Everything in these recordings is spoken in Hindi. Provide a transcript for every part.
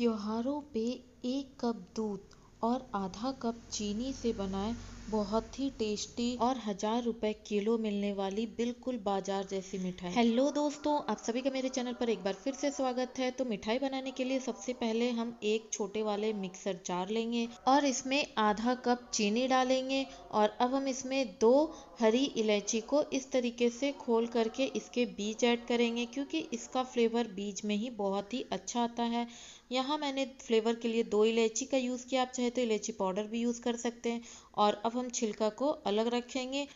त्योहारों पे एक कप दूध और आधा कप चीनी से बनाए बहुत ही टेस्टी और हजार रुपए किलो मिलने वाली बिल्कुल बाजार जैसी मिठाई हेलो दोस्तों आप सभी का मेरे चैनल पर एक बार फिर से स्वागत है तो मिठाई बनाने के लिए सबसे पहले हम एक छोटे वाले मिक्सर जार लेंगे और इसमें आधा कप चीनी डालेंगे और अब हम इसमें दो हरी इलायची को इस तरीके से खोल करके इसके बीज ऐड करेंगे क्योंकि इसका फ्लेवर बीज में ही बहुत ही अच्छा आता है यहाँ मैंने फ्लेवर के लिए दो इलायची का यूज़ किया आप चाहे तो इलायची पाउडर भी यूज़ कर सकते हैं और अब हम छिलका को अलग रखेंगे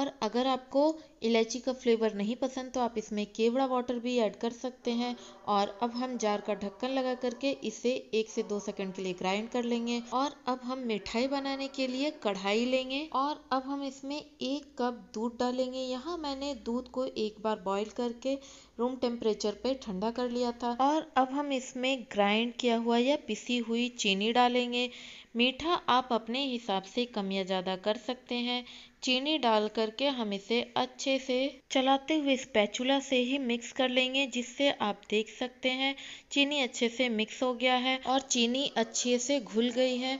और अगर आपको इलायची का फ्लेवर नहीं पसंद तो आप इसमें केवड़ा वाटर भी ऐड कर सकते हैं और अब हम जार का ढक्कन लगा करके इसे एक से दो सेकंड के लिए ग्राइंड कर लेंगे और अब हम मिठाई बनाने के लिए कढ़ाई लेंगे और अब हम इसमें एक कप दूध डालेंगे यहाँ मैंने दूध को एक बार बॉईल करके रूम टेम्परेचर पे ठंडा कर लिया था और अब हम इसमें ग्राइंड किया हुआ या पिसी हुई चीनी डालेंगे मीठा आप अपने हिसाब से कम या ज़्यादा कर सकते हैं चीनी डाल करके हम इसे अच्छे अच्छे से चलाते हुए स्पैचुला से ही मिक्स कर लेंगे जिससे आप देख सकते हैं चीनी अच्छे से मिक्स हो गया है और चीनी अच्छे से घुल गई है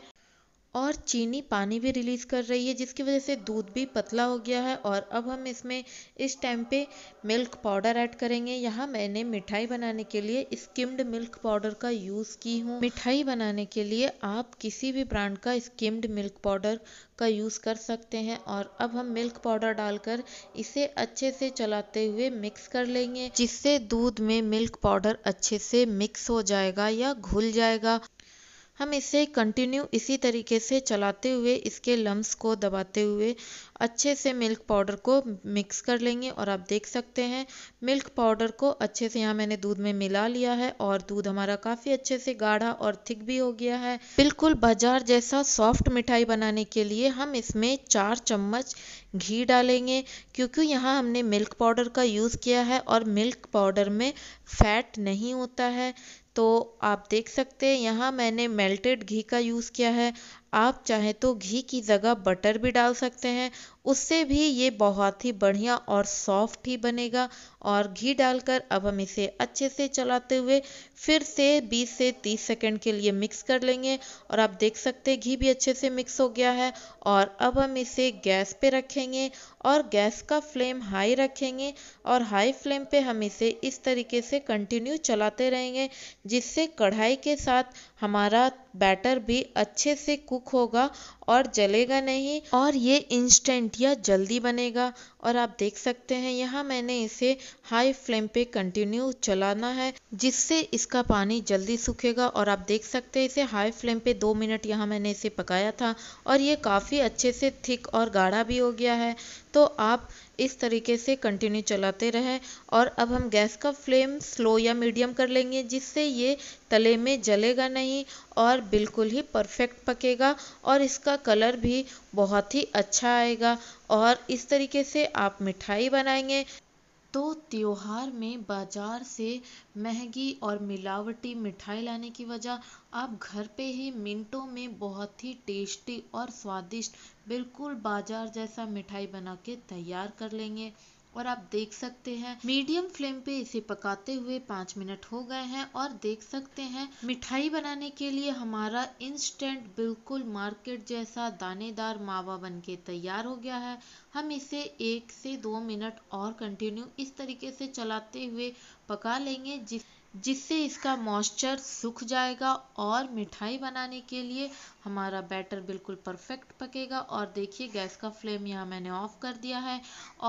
और चीनी पानी भी रिलीज़ कर रही है जिसकी वजह से दूध भी पतला हो गया है और अब हम इसमें इस टाइम पे मिल्क पाउडर ऐड करेंगे यहाँ मैंने मिठाई बनाने के लिए स्किम्ड मिल्क पाउडर का यूज़ की हूँ मिठाई बनाने के लिए आप किसी भी ब्रांड का स्किम्ड मिल्क पाउडर का यूज़ कर सकते हैं और अब हम मिल्क पाउडर डालकर इसे अच्छे से चलाते हुए मिक्स कर लेंगे जिससे दूध में मिल्क पाउडर अच्छे से मिक्स हो जाएगा या घुल जाएगा हम इसे कंटिन्यू इसी तरीके से चलाते हुए इसके लम्स को दबाते हुए अच्छे से मिल्क पाउडर को मिक्स कर लेंगे और आप देख सकते हैं मिल्क पाउडर को अच्छे से यहाँ मैंने दूध में मिला लिया है और दूध हमारा काफ़ी अच्छे से गाढ़ा और थिक भी हो गया है बिल्कुल बाजार जैसा सॉफ्ट मिठाई बनाने के लिए हम इसमें चार चम्मच घी डालेंगे क्योंकि यहाँ हमने मिल्क पाउडर का यूज़ किया है और मिल्क पाउडर में फैट नहीं होता है तो आप देख सकते हैं यहाँ मैंने मेल्टेड घी का यूज़ किया है आप चाहें तो घी की जगह बटर भी डाल सकते हैं उससे भी ये बहुत ही बढ़िया और सॉफ्ट ही बनेगा और घी डालकर अब हम इसे अच्छे से चलाते हुए फिर से 20 से 30 सेकंड के लिए मिक्स कर लेंगे और आप देख सकते हैं घी भी अच्छे से मिक्स हो गया है और अब हम इसे गैस पे रखेंगे और गैस का फ्लेम हाई रखेंगे और हाई फ्लेम पे हम इसे इस तरीके से कंटिन्यू चलाते रहेंगे जिससे कढ़ाई के साथ हमारा बैटर भी अच्छे से कुक होगा और जलेगा नहीं और ये इंस्टेंट या जल्दी बनेगा और आप देख सकते हैं यहाँ मैंने इसे हाई फ्लेम पे कंटिन्यू चलाना है जिससे इसका पानी जल्दी सूखेगा और आप देख सकते हैं इसे हाई फ्लेम पे दो मिनट यहाँ मैंने इसे पकाया था और ये काफ़ी अच्छे से थिक और गाढ़ा भी हो गया है तो आप इस तरीके से कंटिन्यू चलाते रहें और अब हम गैस का फ्लेम स्लो या मीडियम कर लेंगे जिससे ये तले में जलेगा नहीं और बिल्कुल ही परफेक्ट पकेगा और इसका कलर भी बहुत ही अच्छा आएगा और इस तरीके से आप मिठाई बनाएंगे तो त्योहार में बाजार से महंगी और मिलावटी मिठाई लाने की वजह आप घर पे ही मिनटों में बहुत ही टेस्टी और स्वादिष्ट बिल्कुल बाजार जैसा मिठाई बना के तैयार कर लेंगे और आप देख सकते हैं मीडियम फ्लेम पे इसे पकाते हुए पाँच मिनट हो गए हैं और देख सकते हैं मिठाई बनाने के लिए हमारा इंस्टेंट बिल्कुल मार्केट जैसा दानेदार मावा बन के तैयार हो गया है हम इसे एक से दो मिनट और कंटिन्यू इस तरीके से चलाते हुए पका लेंगे जिस जिससे इसका मॉइस्चर सूख जाएगा और मिठाई बनाने के लिए हमारा बैटर बिल्कुल परफेक्ट पकेगा और देखिए गैस का फ्लेम यहाँ मैंने ऑफ कर दिया है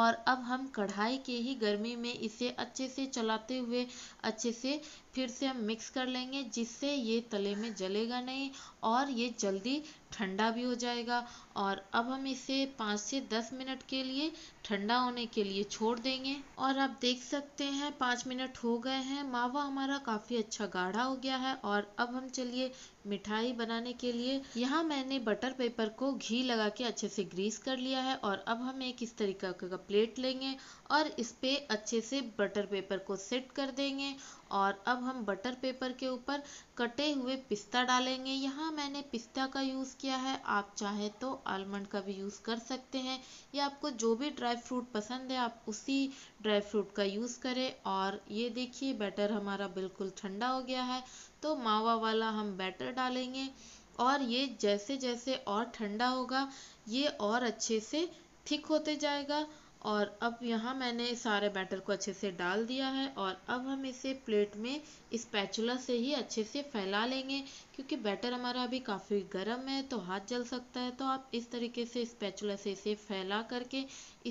और अब हम कढ़ाई के ही गर्मी में इसे अच्छे से चलाते हुए अच्छे से फिर से हम मिक्स कर लेंगे जिससे ये तले में जलेगा नहीं और ये जल्दी ठंडा भी हो जाएगा और अब हम इसे पाँच से दस मिनट के लिए ठंडा होने के लिए छोड़ देंगे और आप देख सकते हैं पाँच मिनट हो गए हैं मावा हमारा काफ़ी अच्छा गाढ़ा हो गया है और अब हम चलिए मिठाई बनाने के लिए यहाँ मैंने बटर पेपर को घी लगा के अच्छे से ग्रीस कर लिया है और अब हम एक इस तरीका का प्लेट लेंगे और इस पर अच्छे से बटर पेपर को सेट कर देंगे और अब हम बटर पेपर के ऊपर कटे हुए पिस्ता डालेंगे यहाँ मैंने पिस्ता का यूज़ किया है आप चाहे तो आलमंड का भी यूज़ कर सकते हैं या आपको जो भी ड्राई फ्रूट पसंद है आप उसी ड्राई फ्रूट का यूज़ करें और ये देखिए बैटर हमारा बिल्कुल ठंडा हो गया है तो मावा वाला हम बैटर डालेंगे और ये जैसे जैसे और ठंडा होगा ये और अच्छे से थिक होते जाएगा और अब यहाँ मैंने सारे बैटर को अच्छे से डाल दिया है और अब हम इसे प्लेट में इस पैचुला से ही अच्छे से फैला लेंगे क्योंकि बैटर हमारा अभी काफ़ी गर्म है तो हाथ जल सकता है तो आप इस तरीके से इस पैचुला से इसे फैला करके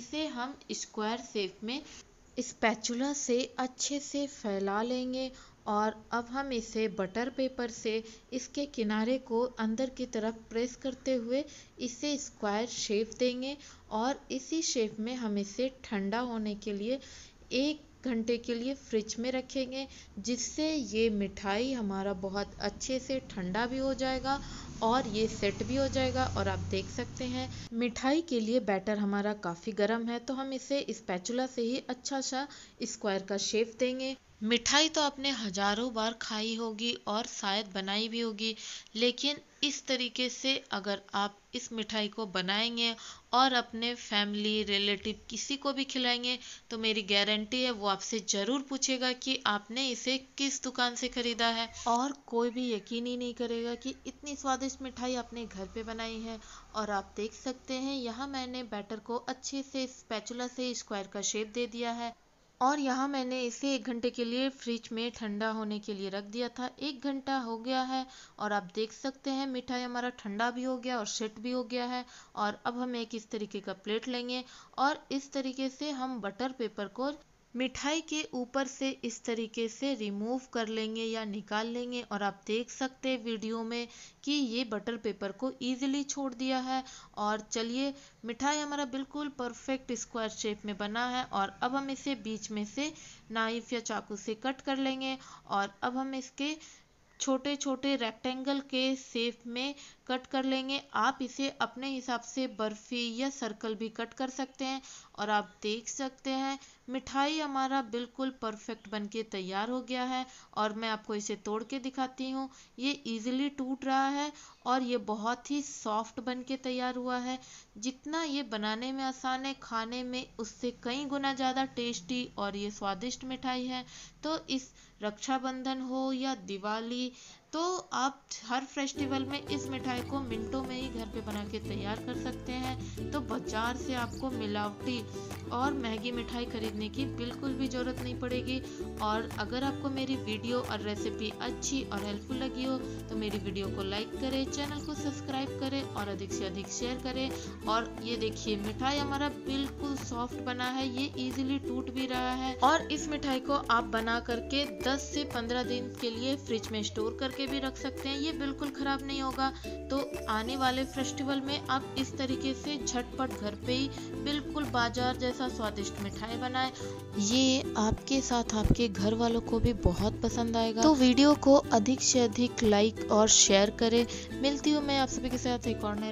इसे हम स्क्वायर शेप में स्पैचुला से अच्छे से फैला लेंगे और अब हम इसे बटर पेपर से इसके किनारे को अंदर की तरफ प्रेस करते हुए इसे स्क्वायर शेप देंगे और इसी शेप में हम इसे ठंडा होने के लिए एक घंटे के लिए फ्रिज में रखेंगे जिससे ये मिठाई हमारा बहुत अच्छे से ठंडा भी हो जाएगा और ये सेट भी हो जाएगा और आप देख सकते हैं मिठाई के लिए बैटर हमारा काफ़ी गर्म है तो हम इसे स्पैचुला से ही अच्छा सा स्क्वायर का शेप देंगे मिठाई तो आपने हजारों बार खाई होगी और शायद बनाई भी होगी लेकिन इस तरीके से अगर आप इस मिठाई को बनाएंगे और अपने फैमिली रिलेटिव किसी को भी खिलाएंगे तो मेरी गारंटी है वो आपसे ज़रूर पूछेगा कि आपने इसे किस दुकान से ख़रीदा है और कोई भी यकीन ही नहीं करेगा कि इतनी स्वादिष्ट मिठाई आपने घर पे बनाई है और आप देख सकते हैं यहाँ मैंने बैटर को अच्छे से स्पैचुला से स्क्वायर का शेप दे दिया है और यहाँ मैंने इसे एक घंटे के लिए फ्रिज में ठंडा होने के लिए रख दिया था एक घंटा हो गया है और आप देख सकते हैं मिठाई हमारा ठंडा भी हो गया और सेट भी हो गया है और अब हम एक इस तरीके का प्लेट लेंगे और इस तरीके से हम बटर पेपर को मिठाई के ऊपर से इस तरीके से रिमूव कर लेंगे या निकाल लेंगे और आप देख सकते हैं वीडियो में कि ये बटर पेपर को ईजिली छोड़ दिया है और चलिए मिठाई हमारा बिल्कुल परफेक्ट स्क्वायर शेप में बना है और अब हम इसे बीच में से नाइफ या चाकू से कट कर लेंगे और अब हम इसके छोटे छोटे रेक्टेंगल के सेप में कट कर लेंगे आप इसे अपने हिसाब से बर्फी या सर्कल भी कट कर सकते हैं और आप देख सकते हैं मिठाई हमारा बिल्कुल परफेक्ट बनके तैयार हो गया है और मैं आपको इसे तोड़ के दिखाती हूँ ये इजीली टूट रहा है और ये बहुत ही सॉफ्ट बनके तैयार हुआ है जितना ये बनाने में आसान है खाने में उससे कई गुना ज़्यादा टेस्टी और ये स्वादिष्ट मिठाई है तो इस रक्षाबंधन हो या दिवाली तो आप हर फेस्टिवल में इस मिठाई को मिनटों में ही घर पे बना के तैयार कर सकते हैं तो बाज़ार से आपको मिलावटी और महंगी मिठाई खरीदने की बिल्कुल भी ज़रूरत नहीं पड़ेगी और अगर आपको मेरी वीडियो और रेसिपी अच्छी और हेल्पफुल लगी हो तो मेरी वीडियो को लाइक करें चैनल को सब्सक्राइब करें और अधिक से अधिक शेयर करें और ये देखिए मिठाई हमारा बिल्कुल सॉफ्ट बना है ये इजीली टूट भी रहा है और इस मिठाई को आप बना करके 10 से 15 दिन के लिए फ्रिज में स्टोर करके के भी रख सकते हैं ये बिल्कुल ख़राब नहीं होगा तो आने वाले फेस्टिवल में आप इस तरीके से झटपट घर पे ही बिल्कुल बाजार जैसा स्वादिष्ट मिठाई बनाएं ये आपके साथ आपके घर वालों को भी बहुत पसंद आएगा तो वीडियो को अधिक से अधिक लाइक और शेयर करें मिलती हूँ मैं आप सभी के साथ एक और